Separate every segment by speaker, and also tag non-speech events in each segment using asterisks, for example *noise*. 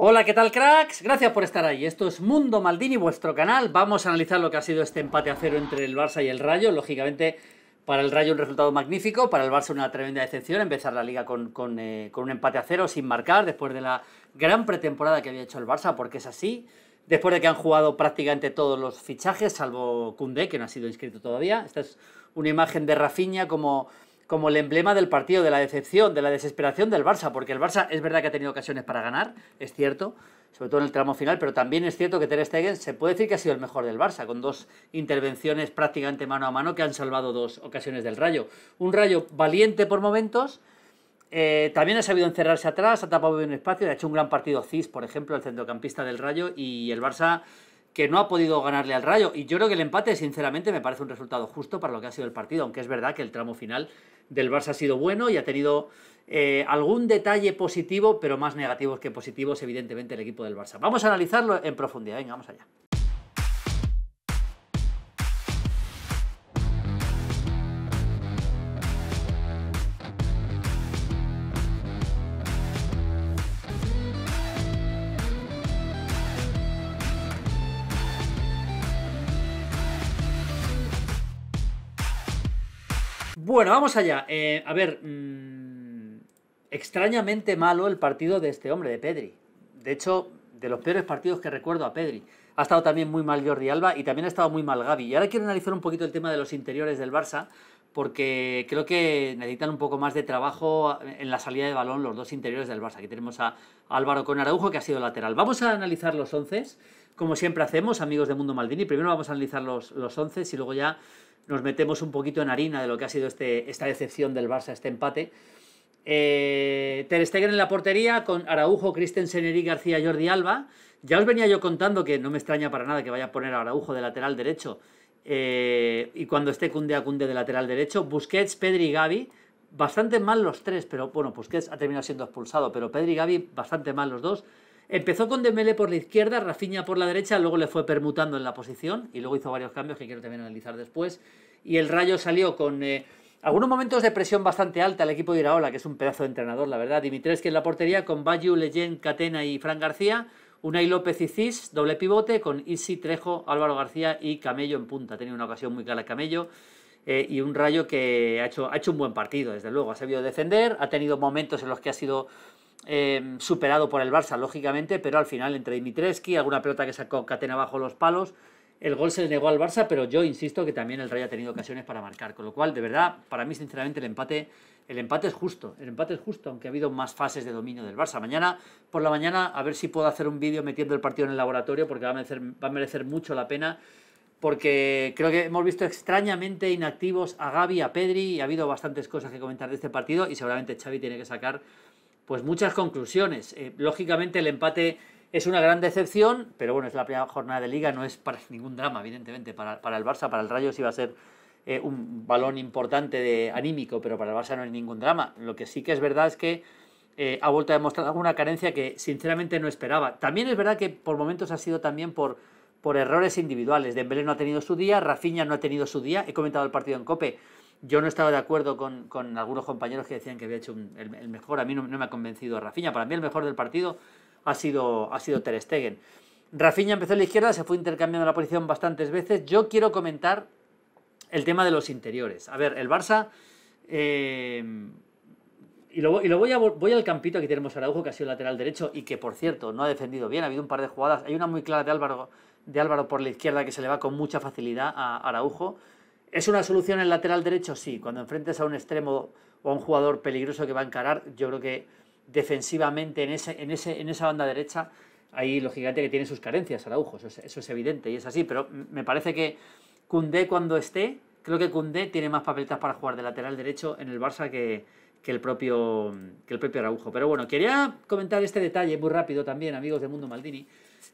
Speaker 1: Hola, ¿qué tal cracks? Gracias por estar ahí. Esto es Mundo Maldini, vuestro canal. Vamos a analizar lo que ha sido este empate a cero entre el Barça y el Rayo. Lógicamente, para el Rayo un resultado magnífico, para el Barça una tremenda decepción, empezar la liga con, eh, un empate a cero sin marcar después de la gran pretemporada que había hecho el Barça, porque es así. Después de que han jugado prácticamente todos los fichajes, salvo Kundé, que no ha sido inscrito todavía. Esta es una imagen de Rafinha como como el emblema del partido, de la decepción, de la desesperación del Barça, porque el Barça es verdad que ha tenido ocasiones para ganar, es cierto, sobre todo en el tramo final, pero también es cierto que Ter Stegen se puede decir que ha sido el mejor del Barça, con dos intervenciones prácticamente mano a mano que han salvado dos ocasiones del Rayo. Un Rayo valiente por momentos, eh, también ha sabido encerrarse atrás, ha tapado bien espacio, ha hecho un gran partido Cis, por ejemplo, el centrocampista del Rayo, y el Barça que no ha podido ganarle al Rayo. Y yo creo que el empate, sinceramente, me parece un resultado justo para lo que ha sido el partido, aunque es verdad que el tramo final del Barça ha sido bueno y ha tenido eh, algún detalle positivo, pero más negativos que positivos, evidentemente, el equipo del Barça. Vamos a analizarlo en profundidad. Venga, vamos allá. Bueno, vamos allá. Eh, a ver, mm, extrañamente malo el partido de este hombre, de Pedri. De hecho, de los peores partidos que recuerdo a Pedri. Ha estado también muy mal Jordi Alba y también ha estado muy mal Gaby. Y ahora quiero analizar un poquito el tema de los interiores del Barça, porque creo que necesitan un poco más de trabajo en la salida de balón los dos interiores del Barça. Aquí tenemos a Álvaro con Araujo, que ha sido lateral. Vamos a analizar los once como siempre hacemos, amigos de Mundo Maldini, primero vamos a analizar los, los 11 y luego ya nos metemos un poquito en harina de lo que ha sido este, esta decepción del Barça, este empate. Eh, Ter Stegen en la portería con Araujo, Christensen, Eric García, Jordi Alba. Ya os venía yo contando que no me extraña para nada que vaya a poner a Araujo de lateral derecho eh, y cuando esté Cunde a Cunde de lateral derecho. Busquets, Pedri y Gaby. Bastante mal los tres, pero bueno, Busquets ha terminado siendo expulsado, pero Pedri y Gaby bastante mal los dos. Empezó con Demele por la izquierda, Rafinha por la derecha, luego le fue permutando en la posición y luego hizo varios cambios que quiero también analizar después. Y el Rayo salió con eh, algunos momentos de presión bastante alta al equipo de Iraola, que es un pedazo de entrenador, la verdad. Dimitrescu en la portería con Bayu, Leyen, Catena y Fran García. y López y Cis, doble pivote, con Isi, Trejo, Álvaro García y Camello en punta. Ha tenido una ocasión muy clara Camello. Eh, y un Rayo que ha hecho, ha hecho un buen partido, desde luego. Ha sabido defender, ha tenido momentos en los que ha sido Em, superado por el Barça, lógicamente, pero al final entre Dimitreski, alguna pelota que sacó Catena bajo los palos, el gol se le negó al Barça, pero yo insisto que también el Rey ha tenido ocasiones para marcar, con lo cual, de verdad, para mí, sinceramente, el empate, el empate es justo, el empate es justo, aunque ha habido más fases de dominio del Barça. Mañana, por la mañana, a ver si puedo hacer un vídeo metiendo el partido en el laboratorio, porque va a merecer, va a merecer mucho la pena, porque creo que hemos visto extrañamente inactivos a Gaby, a Pedri, y ha habido bastantes cosas que comentar de este partido, y seguramente Xavi tiene que sacar pues muchas conclusiones. Eh, lógicamente el empate es una gran decepción, pero bueno, es la primera jornada de liga, no es para *laughs* ningún drama, evidentemente, para, para el Barça, para el Rayo sí va a ser eh, un balón importante de anímico, pero para el Barça no hay ningún drama. Lo que sí que es verdad es que eh, ha vuelto a demostrar alguna carencia que sinceramente no esperaba. También es verdad que por momentos ha sido también por, por errores individuales. Dembélé no ha tenido su día, Rafinha no ha tenido su día, he comentado el partido en Cope. Yo no estaba de acuerdo con, algunos compañeros que decían que había hecho el, mejor. A mí no, me ha convencido Rafinha. Para mí el mejor del partido ha sido, ha sido Ter Stegen. Rafinha empezó en la izquierda, se fue intercambiando la posición bastantes veces. Yo quiero comentar el tema de los interiores. A ver, el Barça... Eh, y lo, voy, voy al campito, aquí tenemos a Araujo, que ha sido lateral derecho y que, por cierto, no ha defendido bien. Ha habido un par de jugadas. Hay una muy clara de Álvaro, de Álvaro por la izquierda que se le va con mucha facilidad a Araujo. ¿Es una solución el lateral derecho? Sí. Cuando enfrentes a un extremo o a un jugador peligroso que va a encarar, yo creo que defensivamente en, ese, en, ese, en esa banda derecha, ahí lógicamente que tiene sus carencias Araujo, eso es, evidente y es así, pero me parece que Cundé cuando esté, creo que Cundé tiene más papeletas para jugar de lateral derecho en el Barça que, que el propio, que el propio Araujo. Pero bueno, quería comentar este detalle muy rápido también, amigos del Mundo Maldini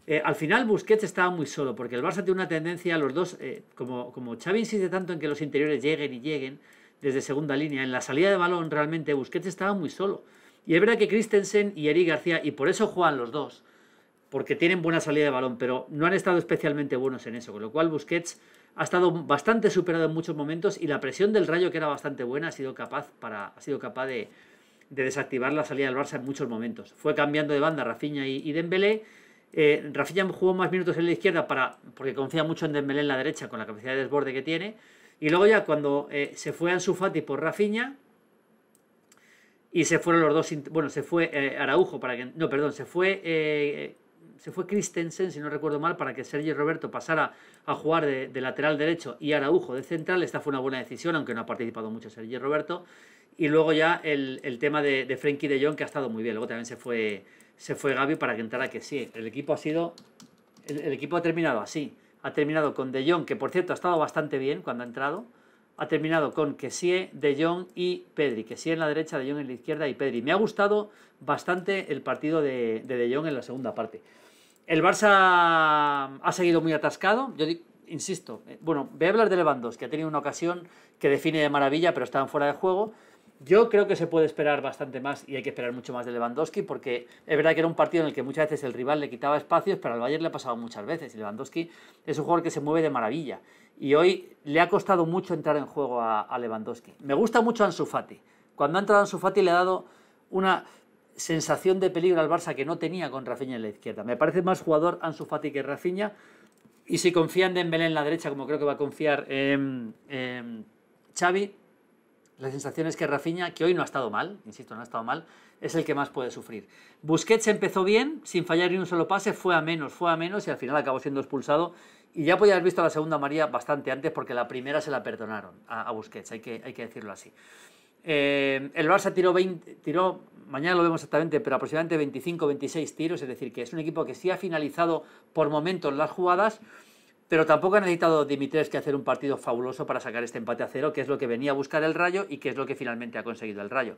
Speaker 1: eh, al final Busquets estaba muy solo, porque el Barça tiene una tendencia, los dos, eh, como, como Xavi insiste tanto en que los interiores lleguen y lleguen desde segunda línea, en la salida de balón realmente Busquets estaba muy solo. Y es verdad que Christensen y Eric García, y por eso juegan los dos, porque tienen buena salida de balón, pero no han estado especialmente buenos en eso, con lo cual Busquets ha estado bastante superado en muchos momentos y la presión del Rayo, que era bastante buena, ha sido capaz, para, ha sido capaz de, desactivar la salida del Barça en muchos momentos. Fue cambiando de banda Rafinha y, y Dembélé, eh, Rafiña jugó más minutos en la izquierda para, porque confía mucho en Dembélé en la derecha con la capacidad de desborde que tiene. Y luego ya cuando eh, se fue Ansu Fati por Rafinha y se fueron los dos, bueno, se fue eh, Araujo para que, no, perdón, se fue se fue Christensen, si no recuerdo mal, para que Sergio Roberto pasara a jugar de, lateral derecho y Araujo de central. Esta fue una buena decisión, aunque no ha participado mucho Sergio Roberto. Y luego ya el, tema de, de Frenkie de Jong, que ha estado muy bien. Luego también se fue se fue Gaby para que entrara que sí. El equipo ha sido. El, equipo ha terminado así. Ha terminado con De Jong, que por cierto ha estado bastante bien cuando ha entrado. Ha terminado con Kessie, De Jong y Pedri. Kessie en la derecha, De Jong en la izquierda y Pedri. Me ha gustado bastante el partido de De, de Jong en la segunda parte. El Barça ha seguido muy atascado. Yo insisto, eh, bueno, voy a hablar de Lewandowski, que ha tenido una ocasión que define de maravilla, pero estaban fuera de juego. Yo creo que se puede esperar bastante más y hay que esperar mucho más de Lewandowski porque es verdad que era un partido en el que muchas veces el rival le quitaba espacios, pero al Bayern le ha pasado muchas veces y Lewandowski es un jugador que se mueve de maravilla y hoy le ha costado mucho entrar en juego a, Lewandowski. Me gusta mucho Ansu Fati. Cuando ha entrado Ansu Fati le ha dado una sensación de peligro al Barça que no tenía con Rafinha en la izquierda. Me parece más jugador Ansu Fati que Rafinha y si confían en Dembélé en la derecha como creo que va a confiar eh, Xavi la sensación es que Rafinha, que hoy no ha estado mal, insisto, no ha estado mal, es el que más puede sufrir. Busquets empezó bien, sin fallar ni un solo pase, fue a menos, fue a menos y al final acabó siendo expulsado. Y ya podía haber visto la segunda María bastante antes porque la primera se la perdonaron a, Busquets, hay que, hay que decirlo así. Eh, el Barça tiró, 20, tiró, mañana lo vemos exactamente, pero aproximadamente 25-26 tiros, es decir, que es un equipo que sí ha finalizado por momentos las jugadas pero tampoco ha necesitado Dimitres, que hacer un partido fabuloso para sacar este empate a cero, que es lo que venía a buscar el Rayo y que es lo que finalmente ha conseguido el Rayo.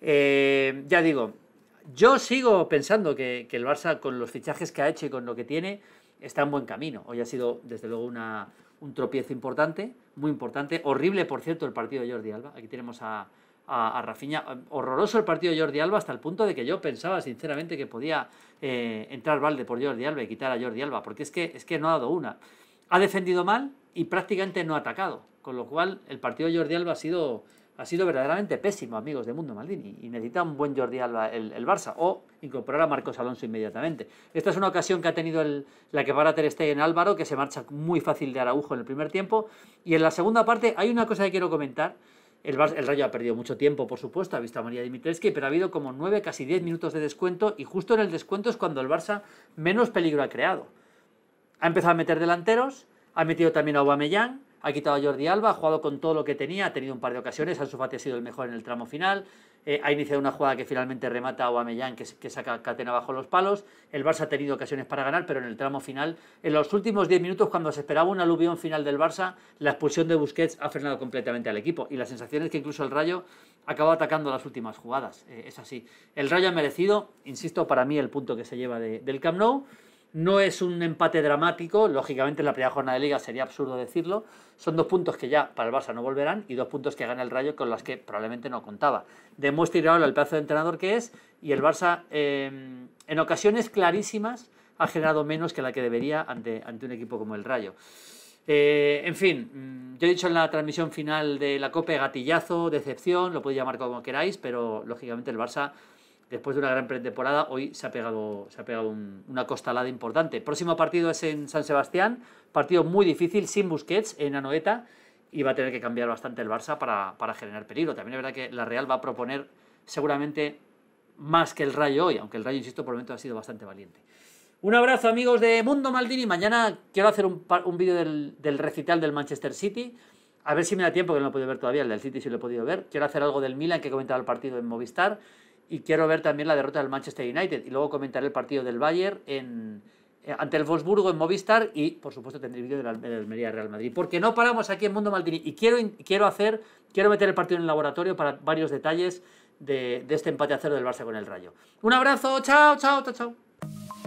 Speaker 1: Eh, ya digo, yo sigo pensando que, el Barça, con los fichajes que ha hecho y con lo que tiene, está en buen camino. Hoy ha sido, desde luego, una, un tropiezo importante, muy importante. Horrible, por cierto, el partido de Jordi Alba. Aquí tenemos a, a, Horroroso el partido de Jordi Alba hasta el punto de que yo pensaba sinceramente que podía eh, entrar Valde por Jordi Alba y quitar a Jordi Alba, porque es que, es que no ha dado una. Ha defendido mal y prácticamente no ha atacado, con lo cual el partido de Jordi Alba ha sido, ha sido verdaderamente pésimo, amigos de Mundo Maldini, y necesita un buen Jordi Alba el, Barça, o incorporar a Marcos Alonso inmediatamente. Esta es una ocasión que ha tenido la que para Ter Stegen Álvaro, que se marcha muy fácil de Araujo en el primer tiempo, y en la segunda parte hay una cosa que quiero comentar, el, Rayo ha perdido mucho tiempo, por supuesto, ha visto a María Dimitrescu, pero ha habido como 9, casi 10 minutos de descuento y justo en el descuento es cuando el Barça menos peligro ha creado. Ha empezado a meter delanteros, ha metido también a Aubameyang, ha quitado a Jordi Alba, ha jugado con todo lo que tenía, ha tenido un par de ocasiones, Ansu ha sido el mejor en el tramo final, eh, ha iniciado una jugada que finalmente remata a Aubameyang, que, que saca Catena bajo los palos, el Barça ha tenido ocasiones para ganar, pero en el tramo final, en los últimos 10 minutos, cuando se esperaba un aluvión final del Barça, la expulsión de Busquets ha frenado completamente al equipo, y la sensación es que incluso el Rayo acaba atacando las últimas jugadas, eh, es así. El Rayo ha merecido, insisto, para mí el punto que se lleva del Camp Nou, no es un empate dramático, lógicamente en la primera jornada de liga sería absurdo decirlo. Son dos puntos que ya para el Barça no volverán y dos puntos que gana el Rayo con los que probablemente no contaba. Demuestra ahora el pedazo de entrenador que es y el Barça eh, en ocasiones clarísimas ha generado menos que la que debería ante, un equipo como el Rayo. Eh, en fin, mm, yo he dicho en la transmisión final de la Copa gatillazo, decepción, lo podéis llamar como queráis, pero lógicamente el Barça después de una gran pretemporada, hoy se ha pegado, se ha pegado una costalada importante. próximo partido es en San Sebastián, partido muy difícil, sin Busquets, en Anoeta, y va a tener que cambiar bastante el Barça para, generar peligro. También es verdad que la Real va a proponer seguramente más que el Rayo hoy, aunque el Rayo, insisto, por el momento ha sido bastante valiente. Un abrazo amigos de Mundo Maldini. Mañana quiero hacer un, vídeo del, recital del Manchester City. A ver si me da tiempo, que no lo he podido ver todavía, el del City sí lo he podido ver. Quiero hacer algo del Milan que he comentado el partido en Movistar y quiero ver también la derrota del Manchester United. Y luego comentaré el partido del Bayern en, eh, ante el Wolfsburgo en Movistar y, por supuesto, tendré vídeo de la Almería Real Madrid. Porque no paramos aquí en Mundo Maldini y quiero, quiero hacer, quiero meter el partido en el laboratorio para varios detalles de, de este empate a cero del Barça con el Rayo. Un abrazo, chao, chao, chao, chao.